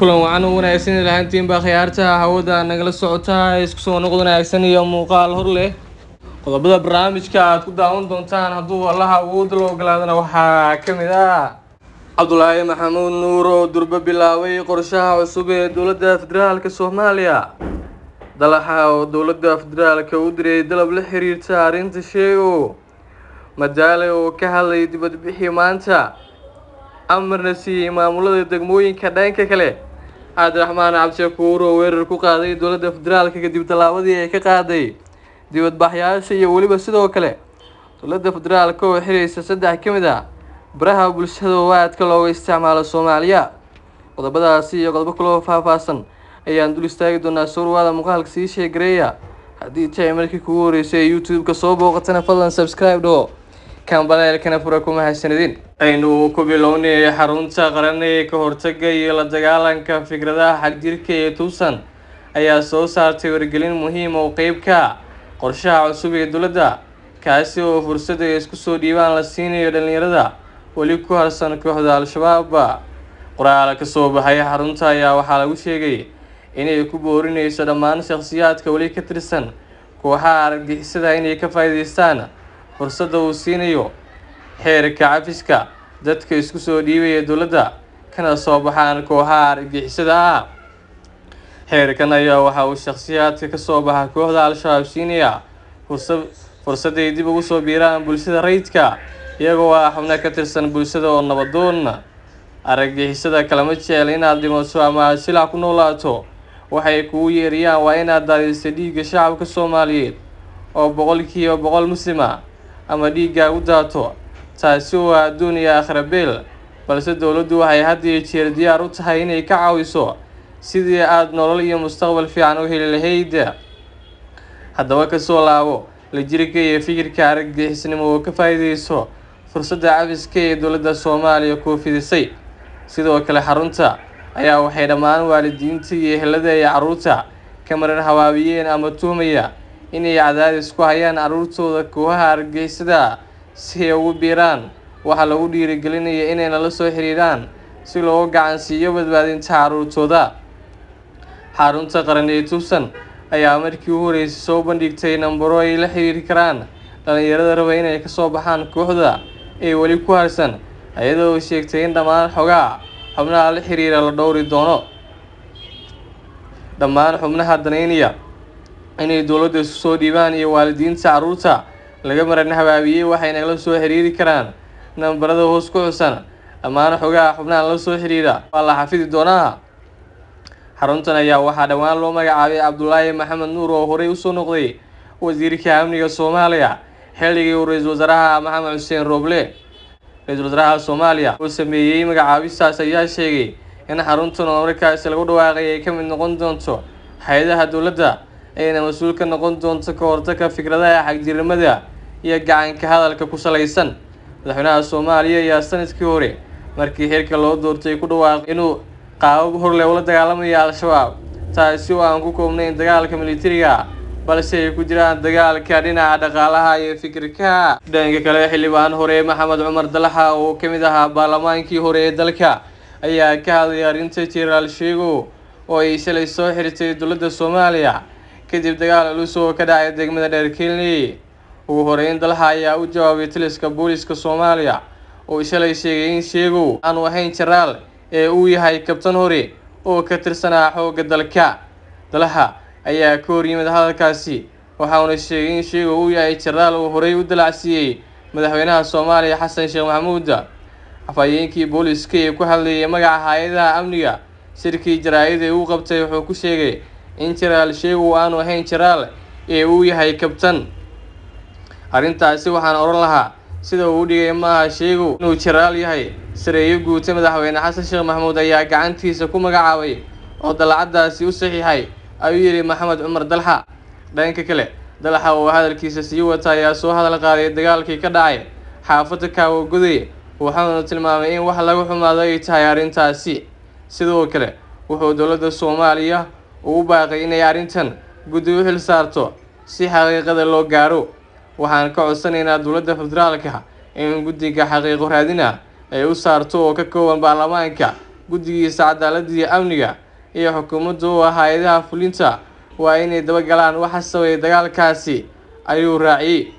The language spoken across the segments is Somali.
kulan wacan u wanaagsan ilahantiinbaa khiyaartaha hawada nagala socotaa isku soo noqod wanaagsan iyo muuqaal hor leh qodobada barnaamijka aad ku daawan doontaan hadduu allaha awood la ogolaadana waxaa ka mid ah cabdulaahi maxamuud nuur oo durbo bilaabay qorshaha cusub ee dowladda federaalk soomaaliya dalaxa oo dowladda federaalka u diray dalab la xiriirta arrinta sheego madaale oo ka hadlay dibadbixii maanta amarna siiyey maamulada degmooyinka dhanka kale cabdiraxmaan cabdishakuur oo weerar ku qaaday dowladda federaalka kadib tallaabadii ay ka qaaday dibadbaxyaasha iyo weliba sidoo kale dowladda federaalka oo xiraysa saddex ka mid a ah, baraha bulshada oo aadka looga isticmaalo soomaaliya qodobadaasi iyo qodobo kaloo faahfaahsan ayaan dul istaagi doonaa sowrwaada muuqaalka sii sheegareeya haddii tahay markii kugu horreysay ee youtube-ka soo booqatana fadlan subscribe dhaho kambada elkanafura kuma hasanidin aynu ku bilownay xarunta qaran ee ka hortaga iyo la dagaalanka fikradaha xagjirka ee tuusan ayaa soo saartay wargelin muhiim oo qeyb ka qeybka qorshaha cusub ee dowladda kaasi oo fursad ay isku soo dhiibaan la siinayo dhallinyarada weli ku harsan kooxda al-shabaabba qoraal ka soo baxay xarunta ayaa waxaa lagu sheegay inay ku boorinayso dhammaan shakhsiyaadka weli ka tirsan kooxaha aragbixisada inay ka faa'iidaystaan fursadda uu siinayo xeerka cafiska dadka isku soo dhiibaya dowladda kana soo baxaan kooxaha argagixisada ah xeerkan ayaa waxa uu shakhsiyaadka ka soo baxa kooxda al-shabaab siinaya fursaday dib ugu soo biiraan bulshada rayidka iyagoo ah xubno ka tirsan bulshada oo nabadoon argagixisada kalama jecel inaad dhimato ama silax ku noolaato waxay kugu yeeriyaan waa inaad daadisay dhiigga shacabka soomaaliyeed oo boqolkiiba boqol muslima ama dhiigga u daato taasi waa ah adduun iyo aakhira beel balse dowladdu waxay had iyo jeer diyaar u tahay inay ka caawiso sidii aada nolol iyo mustaqbal fiican u heli lahayd haddaba kasoo laabo la iyo fikirka aragdixisnimo oo ka faa'iideyso fursadda cafiska ee dowladda soomaaliya fidisay sidoo kale xarunta ayaa waxay dhammaan waalidiinta iyo ehelada ay carruurta ka marar habaabiyeen ama tuhmaya inay cadaadis ku hayaan carruurtooda kooxaha argeysada si ay ugu biiraan waxaa lagu dhiirigelinayaa inay nala soo xiriiraan si loogu gacansiiyo siiyo badbaadinta carruurtooda xarunta qaran ee tubsan ayaa markii u horeysay soo bandhigtay nambaro ay la xiriiri karaan dhallinyarada raba inay kasoo baxaan kooxda ee weli ku harsan iyadoo sheegtay in dhammaan xogaha xubnaha la xiriira la dhowri doono dhammaan xubnaha daneynaya inay dowladda isu soo dhiibaan iyo waalidiinta caruurta laga maran habaabiyey waxayna la soo xiriiri karaan nambarada hoos ku xusan ammaana xogaha xubnaha la soo xiriira waa la xafidi doonaa xaruntan ayaa waxaa dhowaan loo magacaabay cabdulaahi maxamed nuur oo horey usoo noqday wasiirka amniga soomaaliya xilligii uu ra-iisul wasaaraha maxamed xuseen rooble ra-iisul wasaaraha soomaaliya uu sameeyey magacaabistaas ayaa sheegay in xaruntan oo markaasi lagu dhawaaqay ay ka mid noqon doonto hay-adaha dowladda ayna mas-uul ka noqon doonto ka hortagka fikradaha xagjirimada iyo gacanka hadalka ku salaysan madaxweynaha soomaaliya ayaa sanadkii hore markii xilka loo doortay ku dhawaaqay inuu qaabo horleh ula dagaalamaya al-shabaab taasi oo aan ku koobnayn dagaalka militariga ah, balse ay ku jiraan dagaalka dhinaca dhaqaalaha iyo fikirka dhanka kale xildhibaan hore maxamed cumar dalaxa oo ka mid ahaa baarlamaankii hore ee dalka ayaa ka hadlay arrinta jeraal sheego oo ay shalay soo xirtay dowladda soomaaliya kadib dagaal culus oo ka dhacay degmada dheer kenya ugu horeyn dalxa ayaa u jawaabay taliska booliska soomaaliya oo shalay sheegay in sheegow aanu ahayn jaraal ee uu yahay kabtan hore oo ka tirsanaa xoogga dalka dalxa ayaa ka hor yimid hadalkaasi waxauna sheegay in sheegow uu yahay jaraal uu horey u dalacsiiyey madaxweynaha soomaaliya xasan sheekh maxamuud afhayeenkii booliska ee ku hadlayay magaca hay-adaha amniga sirkii jaraa-id ee uu qabtay wuxuu ku sheegay in jiraal sheygu aanu ahayn jiraal ee uu yahay kabtan arrintaasi waxaan odhan lahaa sida uu dhigay maaha sheygu inuu jiraal yahay sareeyo guuta madaxweyne xasan sheekh maxamuud ayaa gacantiisa ku magacaabay oo dalacaddaasi u saxiixay ayuu yidhi maxamed cumar dalxa dhanka kale dalxa oo hadalkiisa sii wata ayaa soo hadal qaaday dagaalkii ka dhacay xaafadda kaawagoday waxaanu tilmaamay in wax laga xumaado ay tahay arrintaasi sidoo kale wuxuu dowladda soomaaliya uu baaqay inay arrintan guddi u xil saarto si xaqiiqada loo gaaro waxaan ka codsanaynaa dowladda federaalka in guddiga xaqiiqo raadina ay u saarto oo ka kooban baarlamaanka guddigiisa cadaaladda iyo amniga iyo xukuumadda u ah hay-adaha fulinta waa inay dabagalaan waxa sabay dagaalkaasi ayuu raaciyey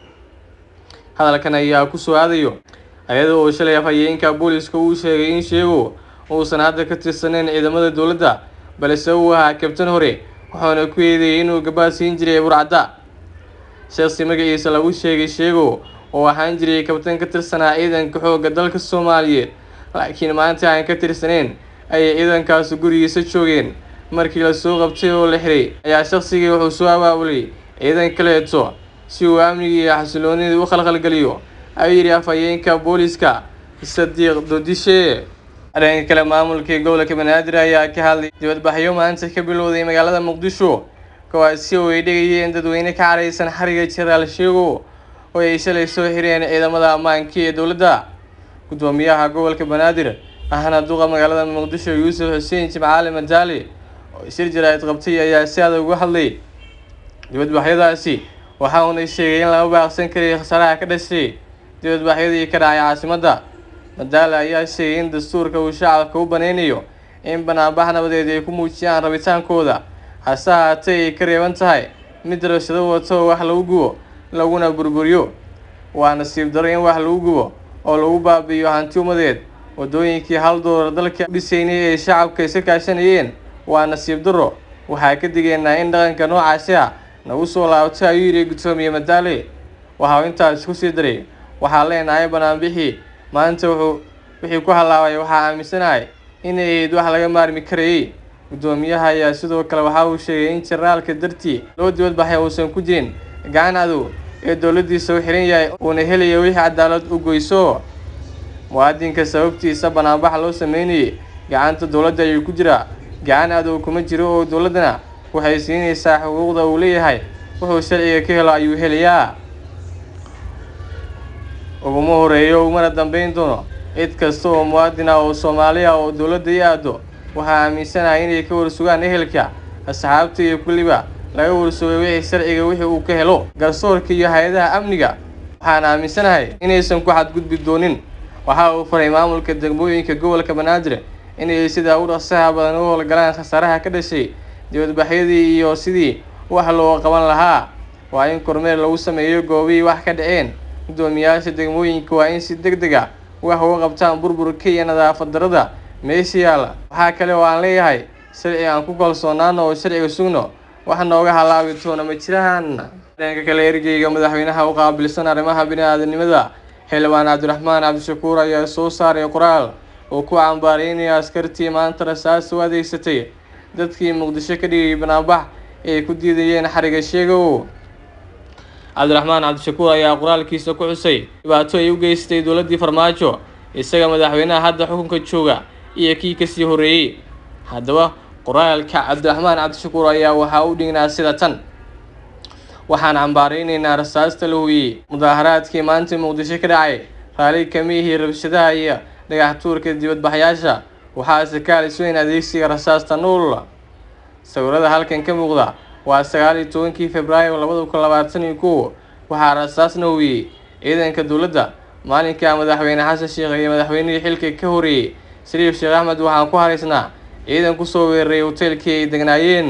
hadalkan ayaa ku soo aadayo ayada oo shalay afhayeenka booliska uu sheegay in sheegow uusan hadda ka tirsanayn ciidamada dowladda balse uu ahaa kabtan hore wuxuuna ku eedeeyey inuu gabaa siin jiray burcadda sheekhsi magaciisa lagu sheegay sheegow oo ahaan jiray kabtan ka tirsanaa ciidanka xoogga dalka soomaaliyeed laakiin maanta aan ka tirsaneen ayay ciidankaasi gurigiisa joogeen markii lasoo qabtay oo la xiray ayaa shaqsigii wuxuu soo abaabulay ciidan kaleeto si uu amnigii iyo xasiloonidii u khalkhalgeliyo ayuu yidhi afhayeenka booliska sadiiq dodishe arrinka kale maamulkii gobolka banaadir ayaa ka hadlay dibadbaxyo maanta ka bilowday magaalada muqdisho kuwaasi oo ay dhigayeen dadweyne ka caraysan xariga jaraal sheego oo ay shalay soo xireen ciidamada ammaanka ee dowladda gudoomiyaha gobolka banaadir ahna duqa magaalada muqdisho yuusuf xuseen jimcaali madaali oo shir jaraa'id qabtay ayaa si adag uga hadlay dibadbaxyadaasi waxa uuna sheegay in lama baaqsan karay khasaaraha ka dhashay dibadbaxyadii ka dhacay caasimadda madaala ayaa sheegay in dastuurka uu shacabka u banaynayo in banaanbax nabadeed ay ku muujiyaan rabitaankooda hase haatee ay ka reeban tahay mid rabshado wato oo wax lagu gubo laguna burburiyo waa nasiib daro in wax lagu gubo oo lagu baabi'iyo hanti umadeed waddooyinkii hal doolar dalka dhisaynay ay shacabka iska kaashanayeen waa nasiib daro waxaa ka digaynaa in dhaqanka noocaasi ah nagu soo laabto ayuu yidhi gutoomiye madaale waxau intaas ku sii daray waxaa leenahay banaanbixii maalinta wuxuu wixii ku halaabay waxaa aaminsanahay inay ahayd wax laga maarmi karayay guddoomiyaha ayaa sidoo kale waxa uu sheegay in jenaraalka dartii loo dibad baxay uusan ku jirin gacan cadow ee dowladdiisa u xiran yahay uuna helaya wixii cadaalad u goyso muwaadinka sababtiisa banaanbax loo sameynayay gacanta dowladda ayuu ku jiraa gacan cadow kuma jiro oo dowladdana waxay siinaysaa xuquuqda uu leeyahay wuxuu sharciga ka helo ayuu helayaa uguma horeeyo ugumana dambayn doono cid kasta oo muwaadin ah oo soomaali ah oo dowladda i aado waxaa aaminsanahay inay ka warsugaan ehelka asxaabta iyo kulliba laga warsugay wixii sharciga wixii uu ka helo garsoorka iyo hay-adaha amniga waxaan aaminsanahay inaysan ku xadgudbi doonin waxa uu faray maamulka degmooyinka gobolka banaadir inay sidaa u dhaqsaha badan u howlgalaan khasaaraha ka dhashay dibadbaxyadii iyo sidii wax loo qaban lahaa waa in kormeer lagu sameeyo goobihii wax ka dhaceen guddoomiyaasha degmooyinka waa in si deg deg ah wax uga qabtaan burburka iyo nadaafad darada meesha yaalla waxaa kale oo aan leeyahay sharci aan ku kalsoonaano oo sharciga sugno wax nooga halaabi toona ma jiraan dareenka kale ergeyga madaxweynaha u qaabilsan arrimaha bini-aadanimada xildhibaan cabdiraxmaan cabdishakuur ayaa soo saaray qoraal oo ku cambaareynaya askartii maanta rasaas u adeegsatay dadkii muqdisho ka dhigay banaanbax ay e ku diidayeen xariga xarigasheegow cabdiraxmaan cabdishakuur ayaa qoraalkiisa ku xusay dhibaato ay u geystay dowladdii farmaajo isaga madaxweynaha hadda xukunka jooga iyo kii kasii horreeyey haddaba qoraalka cabdiraxmaan cabdishakuur ayaa waxaa u dhignaa sida tan waxaan cambaaraynaynaa rasaasta la hooyey mudaaharaadkii maanta muqdisho ka dhacay raali kamihii rabshadaha iyo dhagaxtuurka dibadbaxyaasha waxaase kaalis weyn adeegsiga rasaasta nuulula sawirada halkan ka muuqda waa sagaal iyo tobankii februaayo labada kun labaatan iyo kow waxaa rasaasna noowiyey ciidanka dowladda maalinkaa madaxweyne xasan sheekh iyo madaxweynihii xilka ka horeeyey sariif sheekh axmed waxaan ku haraysnaa ciidan kusoo weeraray hoteelkii ay degnaayeen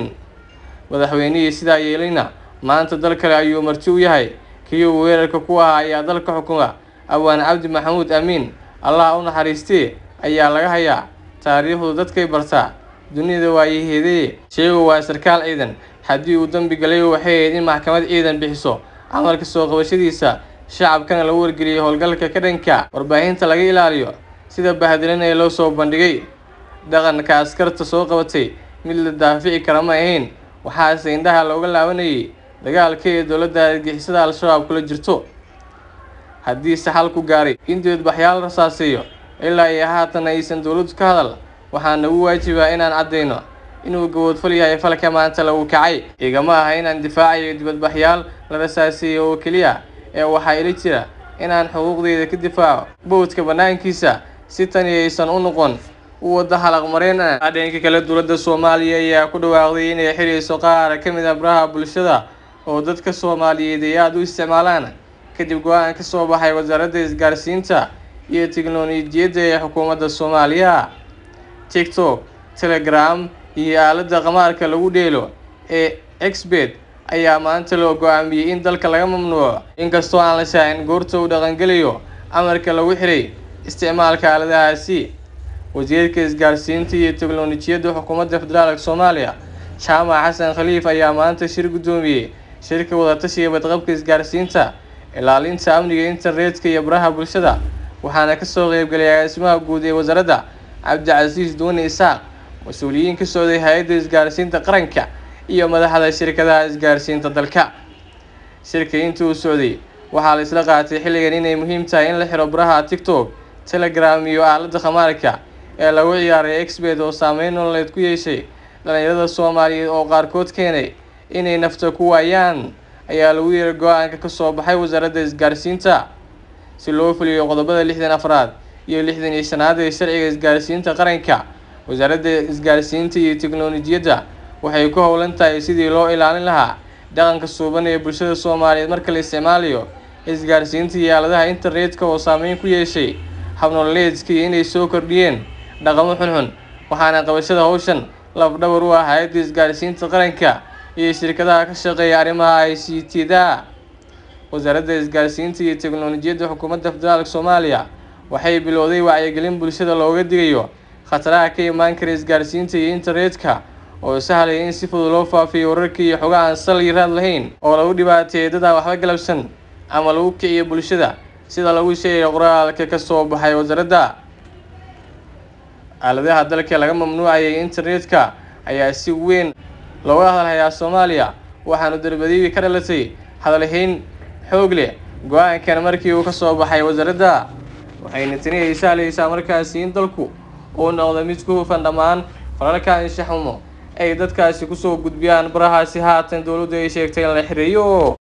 madaxweynihii sidaa yeelayna maanta dal kale ayuu marti u yahay kiiu weerarka ku ahaa ayaa dalka xukuma awaan cabdi maxamuud amiin allah u naxariistee ayaa laga hayaa taariikhdu dadkay bartaa dunida waayiheedee sheegu waa sarkaal ciidan haddii uu dembi galay waxay ahayd in maxkamad ciidan bixiso amarka soo qabashadiisa shacabkana lagu wargeliyay howlgalka ka dhanka warbaahinta laga ilaaliyo sida bahadilin ee loo soo bandhigay dhaqanka askarta soo qabatay mid la daafici kara ma ahayn waxaase indhaha looga laabanayay dagaalka ee dowladda argixisada al-shabaab kula jirto haddiise xalku gaaray in deedbaxyaal rasaaseeyo ilaa iyo haatan aysan dowladdu ka hadal waxaa nagu waajibaa ah inaan caddayno inuu gawoodful yahay falka maanta lagu kacay igama aha inaan difaacayo dibadbaxyaal laba saasiye oo keliya ee waxaa ila jira inaan xuquuqdeyda ka difaaco bowdka bannaankiisa si tani aysan u noqon u wadda halaqmareen ah dhadhanka kale dowladda soomaaliya ayaa ku dhawaaqday inay xirayso qaar ka mid a ah baraha bulshada oo dadka soomaaliyeed ay aada u isticmaalaan kadib go-aan ka soo baxay wasaaradda isgaarsiinta iyo tiknolojiyadda ee xukuumadda soomaaliya tiktok telegram iyo aaladda qamaarka lagu dheelo ee xbet ayaa maanta la aamiyey in dalka laga mamnuuco inkastoo aan la shaacin goorta uu dhaqangelayo amarka lagu xiray isticmaalka aaladahaasi wasiirka isgaarsiinta iyo teknolojiyadda xukuumadda federaalk soomaaliya jaamac xasan khaliif ayaa maanta shir guddoomiyey shirka wadatashiga badqabka isgaarsiinta ilaalinta amniga internetka iyo baraha bulshada waxaana kasoo qeybgalay agaasimaha guud ee wasaaradda cabdicasiis duuni isaaq mas-uuliyiin ka socday hay-adda isgaarsiinta qaranka iyo madaxda shirkadaha isgaarsiinta dalka shirka intii uu socday waxaa la isla qaatay xilligan inay muhiim tahay in la xiro baraha tictok telegram iyo aaladda khamaarka ee lagu ciyaaray exbet oo saameyn nololeed ku yeeshay dhallinyarada soomaaliyeed oo qaarkood keenay inay nafta ku waayaan ayaa lagu yiray go-aanka ka soo baxay wasaaradda isgaarsiinta si loo fuliyo qodobada lixdan afraad iyo lixdan iyo shanaad ee sharciga isgaarsiinta qaranka wasaaradda isgaarsiinta iyo tiknoolajiyadda waxay ku howlan tahay sidii loo ilaalin lahaa dhaqanka suuban ee bulshada soomaaliyeed marka la isticmaaliyo isgaarsiinta iyo aaladaha internetka oo saameyn ku yeeshay habnoolleedkii inay soo kordhiyeen dhaqamo xunxun waxaana qabashada howshan lafdhabar u ah hay-adda isgaarsiinta qaranka iyo shirkadaha ka shaqeeya arrimaha i c t da wasaaradda isgaarsiinta iyo tiknolojiyadda xukuumadda federaalk soomaaliya waxay bilowday wacyigelin bulshada looga digayo khataraha ka imaan kara isgaarsiinta iyo internet-ka oo sahlaya in si fudud loo faafiyo wararka iyo xogaha aan sal iyo raad lahayn oo lagu dhibaateeyay dad aan waxba galabsan ama lagu kiciyo bulshada sida lagu sheegay qoraalka ka soo baxay wasaaradda aaladaha dalka laga mamnuucayay internet-ka ayaa si weyn looga hadalhayaa soomaaliya waxaanu darbadiibi ka dhalatay hadalhayn xoog leh go-aankan markii uu ka soo baxay wasaaradda waxayna tani ay sahleysaa markaasi in dalku uu noqda mid ku hufan dhammaan falalka anshaxumo ay dadkaasi kusoo gudbiyaan barahaasi haatan dowladdu ay sheegtay in la xiriiyo